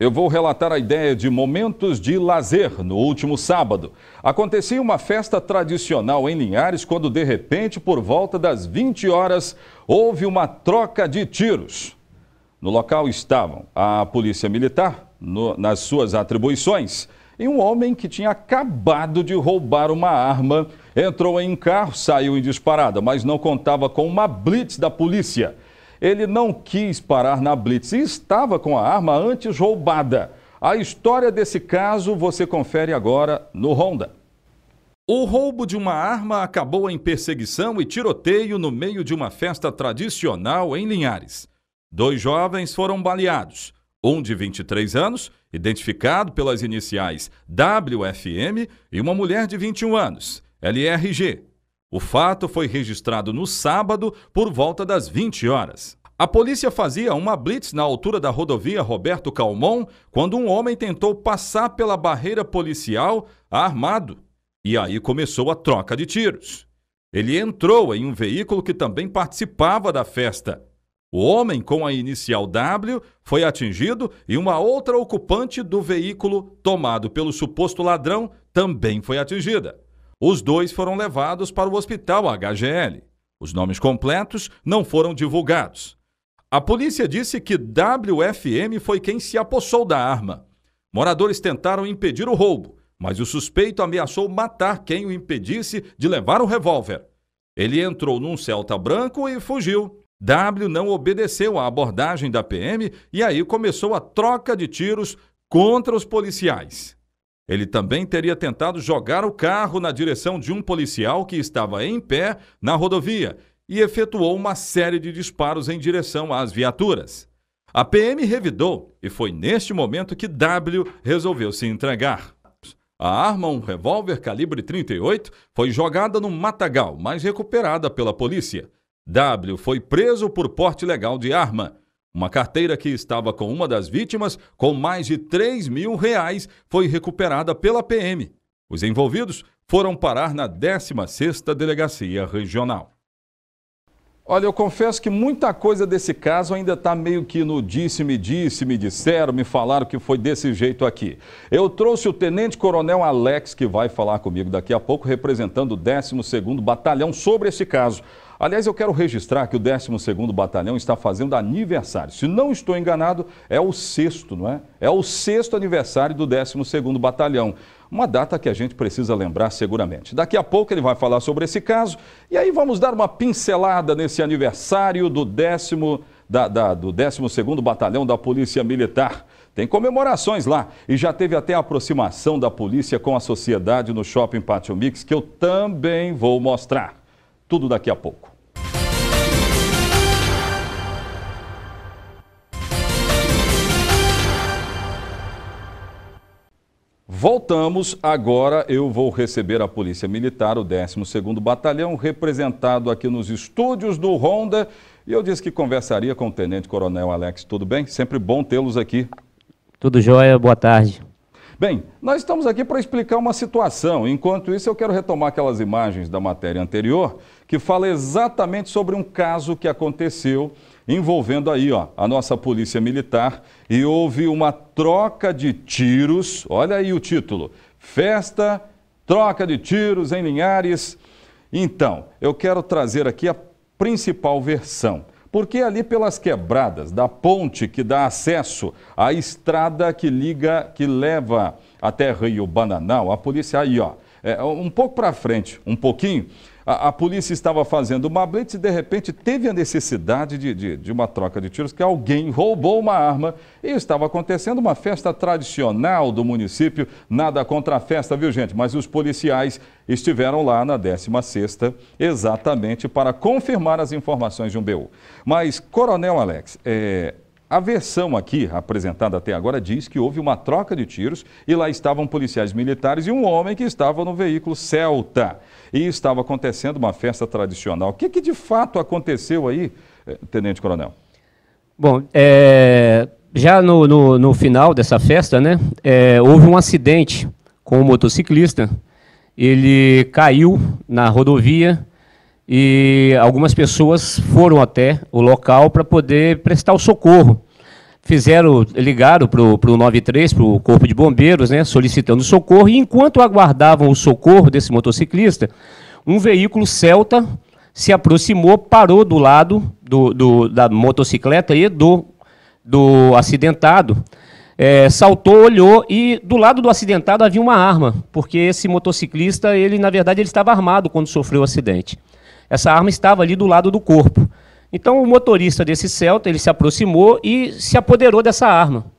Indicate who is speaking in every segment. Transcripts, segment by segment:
Speaker 1: Eu vou relatar a ideia de momentos de lazer no último sábado. Acontecia uma festa tradicional em Linhares quando, de repente, por volta das 20 horas, houve uma troca de tiros. No local estavam a Polícia Militar, no, nas suas atribuições, e um homem que tinha acabado de roubar uma arma entrou em um carro, saiu em disparada, mas não contava com uma blitz da polícia. Ele não quis parar na blitz e estava com a arma antes roubada. A história desse caso você confere agora no Honda. O roubo de uma arma acabou em perseguição e tiroteio no meio de uma festa tradicional em Linhares. Dois jovens foram baleados, um de 23 anos, identificado pelas iniciais WFM, e uma mulher de 21 anos, LRG, o fato foi registrado no sábado por volta das 20 horas. A polícia fazia uma blitz na altura da rodovia Roberto Calmon quando um homem tentou passar pela barreira policial armado. E aí começou a troca de tiros. Ele entrou em um veículo que também participava da festa. O homem com a inicial W foi atingido e uma outra ocupante do veículo, tomado pelo suposto ladrão, também foi atingida. Os dois foram levados para o hospital HGL. Os nomes completos não foram divulgados. A polícia disse que WFM foi quem se apossou da arma. Moradores tentaram impedir o roubo, mas o suspeito ameaçou matar quem o impedisse de levar o revólver. Ele entrou num Celta branco e fugiu. W não obedeceu à abordagem da PM e aí começou a troca de tiros contra os policiais. Ele também teria tentado jogar o carro na direção de um policial que estava em pé na rodovia e efetuou uma série de disparos em direção às viaturas. A PM revidou e foi neste momento que W resolveu se entregar. A arma, um revólver calibre 38, foi jogada no matagal, mas recuperada pela polícia. W foi preso por porte legal de arma uma carteira que estava com uma das vítimas, com mais de 3 mil reais, foi recuperada pela PM. Os envolvidos foram parar na 16ª Delegacia Regional. Olha, eu confesso que muita coisa desse caso ainda está meio que no disse-me, disse, me disseram, me falaram que foi desse jeito aqui. Eu trouxe o Tenente Coronel Alex, que vai falar comigo daqui a pouco, representando o 12º Batalhão sobre esse caso. Aliás, eu quero registrar que o 12º Batalhão está fazendo aniversário. Se não estou enganado, é o sexto, não é? É o sexto aniversário do 12º Batalhão. Uma data que a gente precisa lembrar seguramente. Daqui a pouco ele vai falar sobre esse caso e aí vamos dar uma pincelada nesse aniversário do 10 da, da, do 12 Batalhão da Polícia Militar. Tem comemorações lá e já teve até a aproximação da polícia com a sociedade no Shopping Pátio Mix, que eu também vou mostrar. Tudo daqui a pouco. Voltamos, agora eu vou receber a Polícia Militar, o 12º Batalhão, representado aqui nos estúdios do Honda. E eu disse que conversaria com o Tenente Coronel Alex, tudo bem? Sempre bom tê-los aqui.
Speaker 2: Tudo jóia, boa tarde.
Speaker 1: Bem, nós estamos aqui para explicar uma situação. Enquanto isso, eu quero retomar aquelas imagens da matéria anterior que fala exatamente sobre um caso que aconteceu envolvendo aí, ó, a nossa polícia militar e houve uma troca de tiros. Olha aí o título: Festa, troca de tiros em Linhares. Então, eu quero trazer aqui a principal versão porque ali pelas quebradas da ponte que dá acesso à estrada que liga, que leva até Rio Bananal, a polícia aí, ó, é, um pouco para frente, um pouquinho, a, a, polícia estava fazendo uma blitz e de repente teve a necessidade de, de, de, uma troca de tiros, que alguém roubou uma arma e estava acontecendo uma festa tradicional do município. Nada contra a festa, viu gente? Mas os policiais estiveram lá na 16ª exatamente para confirmar as informações de um BU. Mas, Coronel Alex, é, a versão aqui apresentada até agora diz que houve uma troca de tiros e lá estavam policiais militares e um homem que estava no veículo Celta. E estava acontecendo uma festa tradicional. O que, que de fato aconteceu aí, eh, Tenente Coronel?
Speaker 2: Bom, é, já no, no, no, final dessa festa, né, é, houve um acidente com um motociclista. Ele caiu na rodovia e algumas pessoas foram até o local para poder prestar o socorro. Fizeram, ligaram para o 93, para o Corpo de Bombeiros, né, solicitando socorro, e enquanto aguardavam o socorro desse motociclista, um veículo Celta se aproximou, parou do lado do, do da motocicleta e do, do acidentado, é, saltou, olhou e do lado do acidentado havia uma arma, porque esse motociclista, ele na verdade ele estava armado quando sofreu o acidente. Essa arma estava ali do lado do corpo. Então o motorista desse Celta, ele se aproximou e se apoderou dessa arma.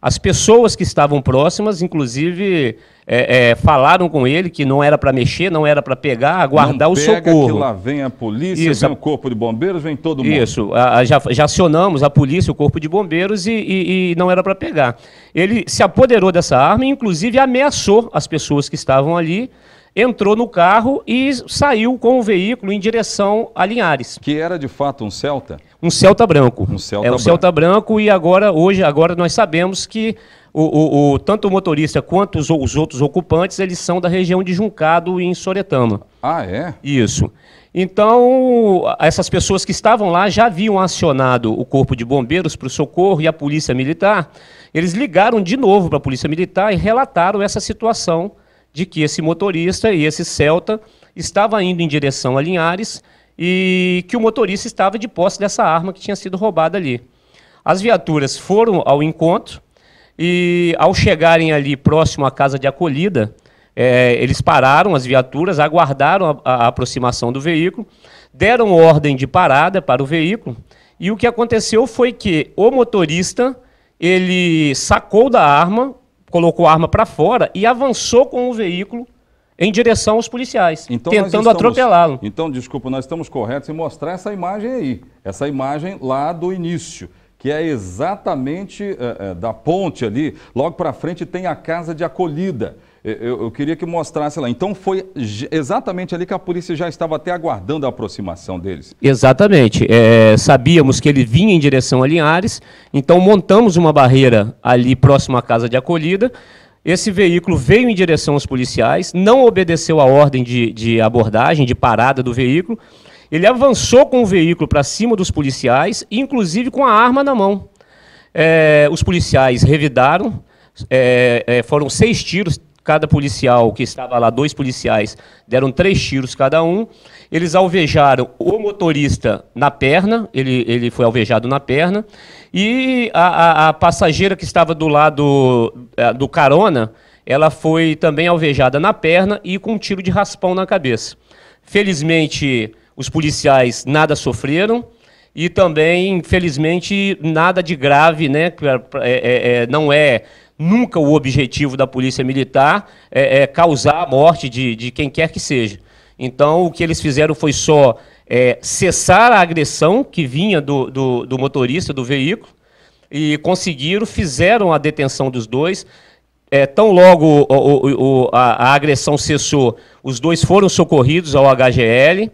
Speaker 2: As pessoas que estavam próximas, inclusive, é, é, falaram com ele que não era para mexer, não era para pegar, aguardar não o pega socorro. Que lá vem a polícia, Isso. vem o corpo de bombeiros, vem todo mundo. Isso, a, a, já, já, acionamos a polícia, o corpo de bombeiros e, e, e não era para pegar. Ele se apoderou dessa arma e, inclusive, ameaçou as pessoas que estavam ali entrou no carro e saiu com o veículo em direção a Linhares. Que era de fato um Celta? Um Celta branco. Um Celta é um branco. Celta branco e agora hoje agora nós sabemos que o, o, o tanto o motorista quanto os, os, outros ocupantes eles são da região de Juncado em Soretama. Ah é? Isso. Então essas pessoas que estavam lá já haviam acionado o corpo de bombeiros para o socorro e a polícia militar. Eles ligaram de novo para a polícia militar e relataram essa situação de que esse motorista e esse Celta estava indo em direção a Linhares e que o motorista estava de posse dessa arma que tinha sido roubada ali. As viaturas foram ao encontro e, ao chegarem ali próximo à casa de acolhida, é, eles pararam as viaturas, aguardaram a, a aproximação do veículo, deram ordem de parada para o veículo e o que aconteceu foi que o motorista ele sacou da arma colocou a arma para fora e avançou com o veículo em direção aos policiais, então, tentando atropelá-lo.
Speaker 1: Então, desculpa, nós estamos corretos em mostrar essa imagem aí, essa imagem lá do início, que é exatamente é, é, da ponte ali. Logo para frente tem a casa de acolhida. Eu, eu, queria que mostrasse lá. Então foi exatamente ali que a polícia já estava até aguardando a aproximação deles.
Speaker 2: Exatamente. É, sabíamos que ele vinha em direção a Linhares, então montamos uma barreira ali próximo à casa de acolhida. Esse veículo veio em direção aos policiais, não obedeceu a ordem de, de abordagem, de parada do veículo. Ele avançou com o veículo para cima dos policiais, inclusive com a arma na mão. É, os policiais revidaram, é, é foram seis tiros, cada policial que estava lá, dois policiais, deram três tiros cada um. Eles alvejaram o motorista na perna, ele, ele foi alvejado na perna, e a, a, a passageira que estava do lado eh, do carona, ela foi também alvejada na perna e com um tiro de raspão na cabeça. Felizmente, os policiais nada sofreram. E também, infelizmente, nada de grave, né? É, é, é, não é Nunca o objetivo da polícia militar é, é causar a morte de, de quem quer que seja. Então, o que eles fizeram foi só é, cessar a agressão que vinha do, do, do motorista do veículo e conseguiram, fizeram a detenção dos dois. É, tão logo o, o, o, a, a, agressão cessou, os dois foram socorridos ao HGL.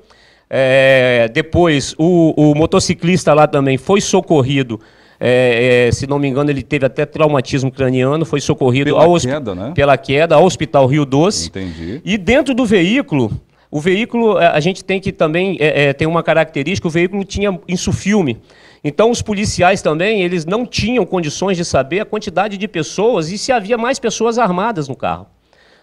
Speaker 2: É, depois, o, motociclista lá também foi socorrido é, é, se não me engano, ele teve até traumatismo craniano, foi socorrido pela, queda, né? pela queda ao Hospital Rio Doce. Entendi. E dentro do veículo, o veículo, é, a gente tem que também, é, é, tem uma característica, o veículo tinha insufilme. Então, os policiais também, eles não tinham condições de saber a quantidade de pessoas e se havia mais pessoas armadas no carro.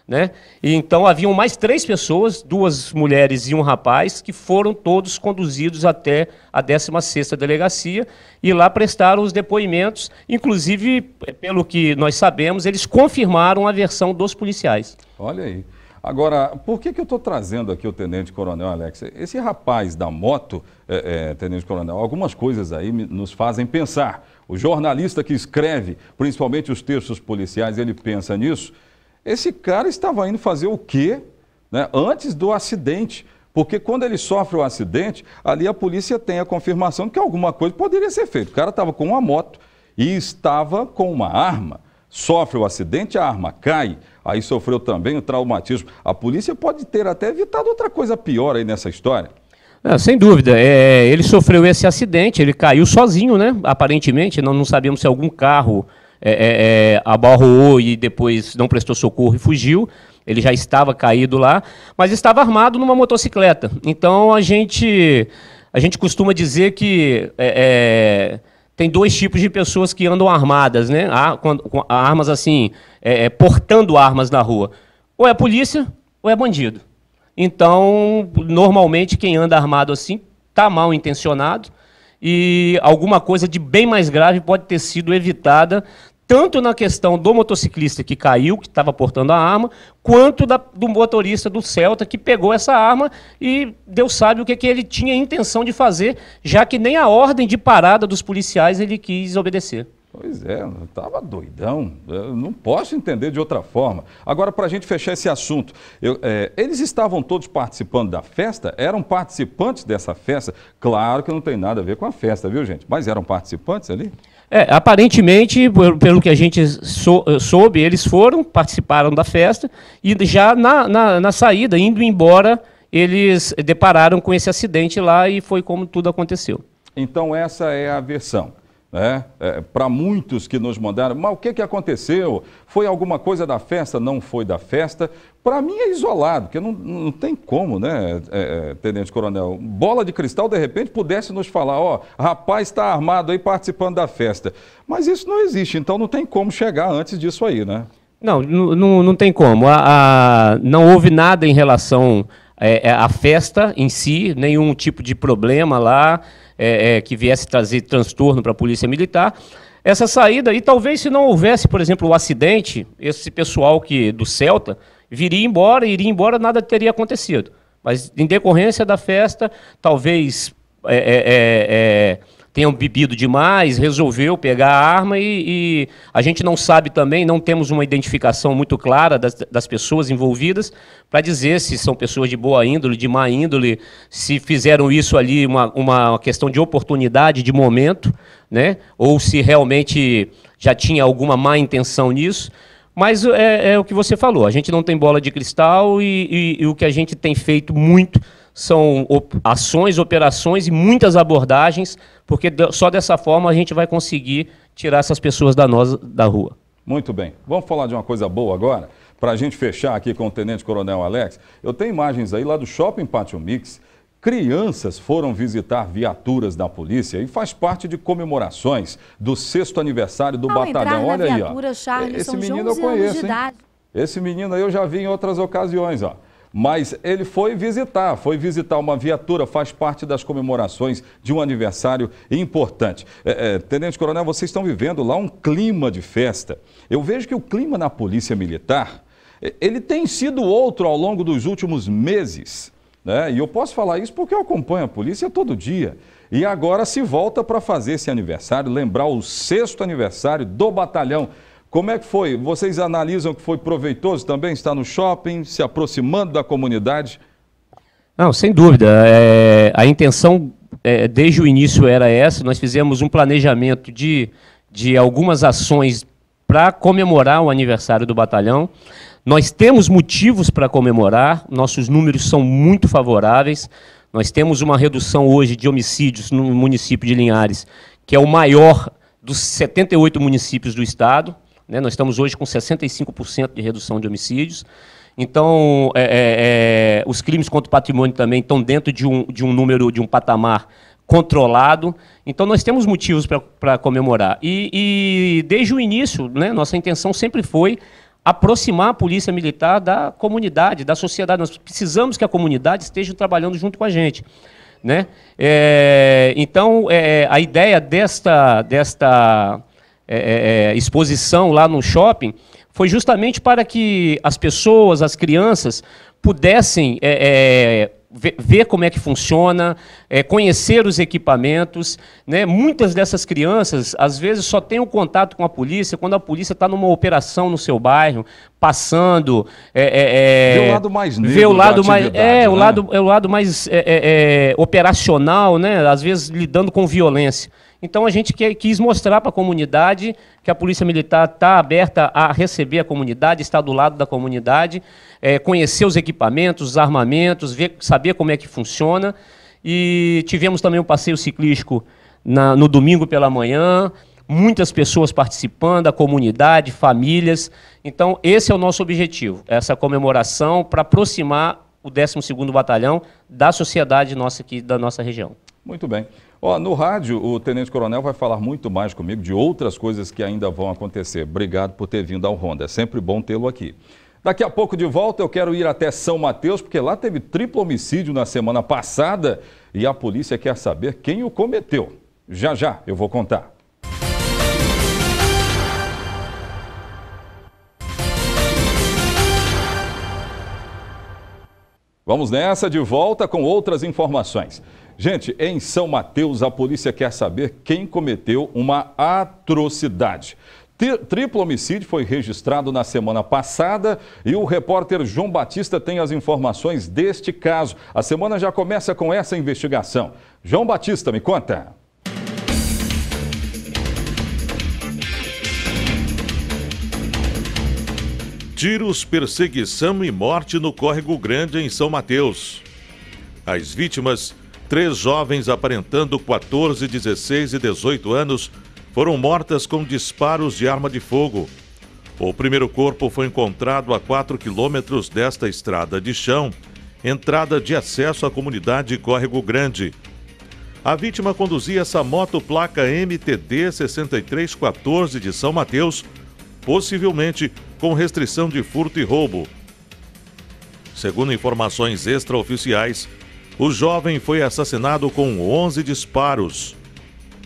Speaker 2: Né? E então haviam mais três pessoas, duas mulheres e um rapaz, que foram todos conduzidos até a 16ª delegacia e lá prestaram os depoimentos, inclusive, eh, pelo que nós sabemos, eles confirmaram a versão dos policiais. Olha aí.
Speaker 1: Agora, por que, que eu estou trazendo aqui o Tenente Coronel Alex? Esse rapaz da moto, é, é, Tenente Coronel, algumas coisas aí nos fazem pensar. O jornalista que escreve, principalmente os textos policiais, ele pensa nisso esse cara estava indo fazer o quê né, antes do acidente? Porque quando ele sofre o um acidente, ali a polícia tem a confirmação de que alguma coisa poderia ser feita. O cara estava com uma moto e estava com uma arma. Sofre o um acidente, a arma cai, aí sofreu também o traumatismo.
Speaker 2: A polícia pode ter até evitado outra coisa pior aí nessa história. É, sem dúvida. É, ele sofreu esse acidente, ele caiu sozinho, né? Aparentemente, não, não sabemos se algum carro é, é, é abarroou e depois não prestou socorro e fugiu. Ele já estava caído lá, mas estava armado numa motocicleta. Então a gente, a gente costuma dizer que é, é tem dois tipos de pessoas que andam armadas, né? com armas assim, é, portando armas na rua. Ou é polícia ou é bandido. Então, normalmente, quem anda armado assim está mal intencionado e alguma coisa de bem mais grave pode ter sido evitada, tanto na questão do motociclista que caiu, que estava portando a arma, quanto da, do motorista do Celta que pegou essa arma e Deus sabe o que, que ele tinha intenção de fazer, já que nem a ordem de parada dos policiais ele quis obedecer.
Speaker 1: Pois é, eu estava doidão. Eu não posso entender de outra forma. Agora, para a gente fechar esse assunto, eu, é, eles estavam todos participando da festa? Eram participantes dessa festa? Claro que não tem nada a ver com a festa, viu, gente? Mas eram participantes ali?
Speaker 2: É, aparentemente, pelo que a gente eh, soube, eles foram, participaram da festa e já na, na, na saída, indo embora, eles depararam com esse acidente lá e foi como tudo aconteceu. Então, essa é a versão. É, é para muitos que nos
Speaker 1: mandaram, mas o que, que aconteceu? Foi alguma coisa da festa? Não foi da festa. Para mim é isolado, porque não, não tem como, né, é, é, Tenente Coronel? Bola de cristal, de repente, pudesse nos falar, ó, rapaz está armado aí participando da festa. Mas isso não existe, então não tem como chegar antes disso aí, né?
Speaker 2: Não, não, não tem como. A, a, não houve nada em relação é, é, a festa em si, nenhum tipo de problema lá é, é, que viesse trazer transtorno para a polícia militar. Essa saída, e talvez se não houvesse, por exemplo, o acidente, esse pessoal que do Celta viria embora, iria embora, nada teria acontecido. Mas em decorrência da festa, talvez é, é, é tenham bebido demais, resolveu pegar a arma e, e, a gente não sabe também, não temos uma identificação muito clara das, das pessoas envolvidas para dizer se são pessoas de boa índole, de má índole, se fizeram isso ali uma, uma questão de oportunidade, de momento, né? ou se realmente já tinha alguma má intenção nisso. Mas é, é, o que você falou, a gente não tem bola de cristal e, e, e o que a gente tem feito muito são op ações, operações e muitas abordagens, porque só dessa forma a gente vai conseguir tirar essas pessoas da, da rua.
Speaker 1: Muito bem. Vamos falar de uma coisa boa agora? Para a gente fechar aqui com o Tenente Coronel Alex, eu tenho imagens aí lá do Shopping Pátio Mix. Crianças foram visitar viaturas da polícia e faz parte de comemorações do sexto aniversário do Ao batalhão. Olha viatura, aí, ó.
Speaker 2: Charles, Esse menino eu conheço,
Speaker 1: Esse menino aí eu já vi em outras ocasiões, ó. Mas ele foi visitar, foi visitar uma viatura, faz parte das comemorações de um aniversário importante. É, é, Tenente Coronel, vocês estão vivendo lá um clima de festa. Eu vejo que o clima na Polícia Militar, é, ele tem sido outro ao longo dos últimos meses. Né? E eu posso falar isso porque eu acompanho a polícia todo dia. E agora se volta para fazer esse aniversário, lembrar o sexto aniversário do batalhão como é que foi? Vocês analisam que foi proveitoso também estar no shopping, se aproximando da comunidade?
Speaker 2: Não, sem dúvida. É, a intenção é, desde o início era essa. Nós fizemos um planejamento de, de algumas ações para comemorar o aniversário do batalhão. Nós temos motivos para comemorar, nossos números são muito favoráveis. Nós temos uma redução hoje de homicídios no município de Linhares, que é o maior dos 78 municípios do estado. Né? Nós estamos hoje com 65% de redução de homicídios. Então, é, é, é, os crimes contra o patrimônio também estão dentro de um, de um número, de um patamar controlado. Então, nós temos motivos para comemorar. E, e, desde o início, né, nossa intenção sempre foi aproximar a polícia militar da comunidade, da sociedade. Nós precisamos que a comunidade esteja trabalhando junto com a gente. Né? É, então, é, a ideia desta, desta é, é, é, exposição lá no shopping foi justamente para que as pessoas, as crianças, pudessem é, é ver como é que funciona, é, conhecer os equipamentos. Né? Muitas dessas crianças, às vezes, só têm o um contato com a polícia quando a polícia está numa operação no seu bairro, passando. vê o lado mais negro vê o lado mais, é, né? o lado, é o lado mais operacional, né? às vezes lidando com violência. Então a gente quis mostrar para a comunidade que a Polícia Militar está aberta a receber a comunidade, está do lado da comunidade, é, conhecer os equipamentos, os armamentos, ver, saber como é que funciona. E tivemos também um passeio ciclístico na, no domingo pela manhã, muitas pessoas participando, a comunidade, famílias. Então esse é o nosso objetivo, essa comemoração para aproximar o 12º Batalhão da sociedade nossa aqui, da nossa região.
Speaker 1: Muito bem. Ó, no rádio, o Tenente Coronel vai falar muito mais comigo de outras coisas que ainda vão acontecer. Obrigado por ter vindo ao Ronda. É sempre bom tê-lo aqui. Daqui a pouco de volta eu quero ir até São Mateus, porque lá teve triplo homicídio na semana passada e a polícia quer saber quem o cometeu. Já já eu vou contar. Vamos nessa de volta com outras informações. Gente, em São Mateus, a polícia quer saber quem cometeu uma atrocidade. Triplo homicídio foi registrado na semana passada e o repórter João Batista tem as informações deste caso. A semana já começa com essa investigação. João Batista, me conta.
Speaker 3: Tiros, perseguição e morte no Córrego Grande, em São Mateus. As vítimas três jovens aparentando 14, 16 e 18 anos foram mortas com disparos de arma de fogo. O primeiro corpo foi encontrado a 4 quilômetros desta estrada de chão, entrada de acesso à comunidade Córrego Grande. A vítima conduzia essa moto placa MTD 6314 de São Mateus, possivelmente com restrição de furto e roubo. Segundo informações extraoficiais, o jovem foi assassinado com 11 disparos.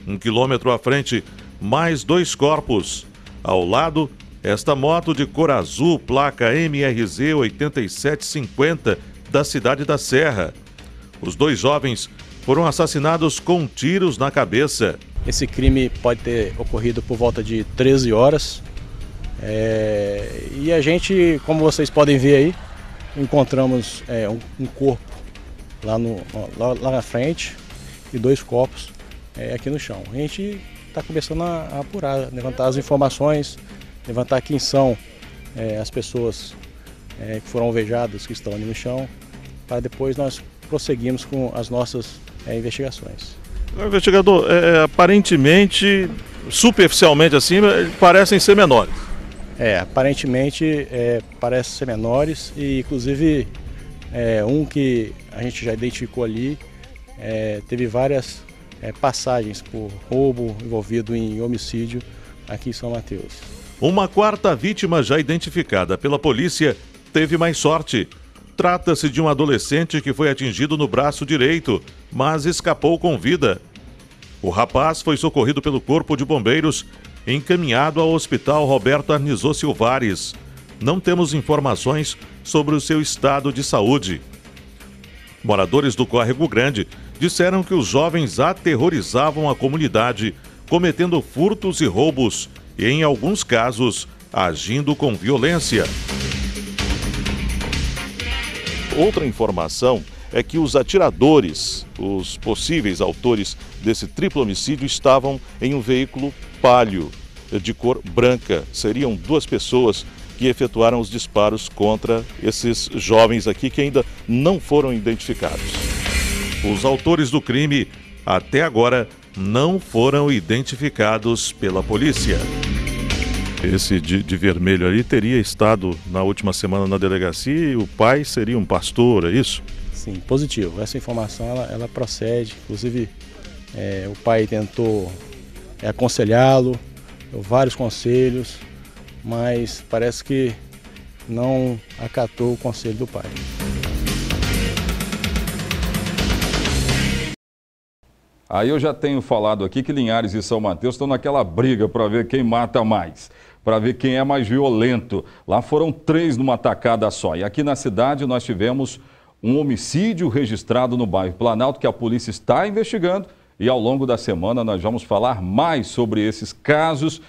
Speaker 3: Um quilômetro à frente, mais dois corpos. Ao lado, esta moto de cor azul, placa MRZ 8750, da cidade da Serra. Os dois jovens foram assassinados com
Speaker 4: tiros na cabeça. Esse crime pode ter ocorrido por volta de 13 horas. É... E a gente, como vocês podem ver aí, encontramos é, um, um corpo lá, no, lá, lá na frente e dois corpos é, aqui no chão. A gente está começando a, a, apurar, levantar as informações, levantar quem são é, as pessoas é, que foram alvejadas, que estão ali no chão, para depois nós prosseguirmos com as nossas é, investigações.
Speaker 3: Investigador, é, é, aparentemente, superficialmente assim, parecem ser
Speaker 4: menores. É, aparentemente é, parecem ser menores e inclusive é, um que a gente já identificou ali é, teve várias é, passagens por roubo envolvido em homicídio aqui em São Mateus.
Speaker 3: Uma quarta vítima já identificada pela polícia teve mais sorte. Trata-se de um adolescente que foi atingido no braço direito, mas escapou com vida. O rapaz foi socorrido pelo Corpo de Bombeiros, encaminhado ao Hospital Roberto Arnizou Silvares não temos informações sobre o seu estado de saúde. Moradores do Córrego Grande disseram que os jovens aterrorizavam a comunidade, cometendo furtos e roubos e, em alguns casos, agindo com violência. Outra informação é que os atiradores, os possíveis autores desse triplo homicídio, estavam em um veículo palio de cor branca. Seriam duas pessoas que efetuaram os disparos contra esses jovens aqui que ainda não foram identificados. Os autores do crime, até agora, não foram identificados pela polícia. Esse de, de, vermelho ali teria estado na última semana na delegacia e o pai seria
Speaker 4: um pastor, é isso? Sim, positivo. Essa informação ela, ela procede. Inclusive, é, o pai tentou é, aconselhá-lo, vários conselhos, mas parece que não acatou o conselho do pai.
Speaker 1: Aí eu já tenho falado aqui que Linhares e São Mateus estão naquela briga para ver quem mata mais, para ver quem é mais violento. Lá foram três numa atacada só. E aqui na cidade nós tivemos um homicídio registrado no bairro Planalto que a polícia está investigando. E ao longo da semana nós vamos falar mais sobre esses casos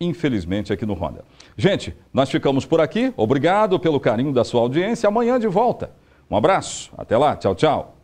Speaker 1: infelizmente, aqui no Honda. Gente, nós ficamos por aqui. Obrigado pelo carinho da sua audiência. Amanhã de volta. Um abraço. Até lá. Tchau, tchau.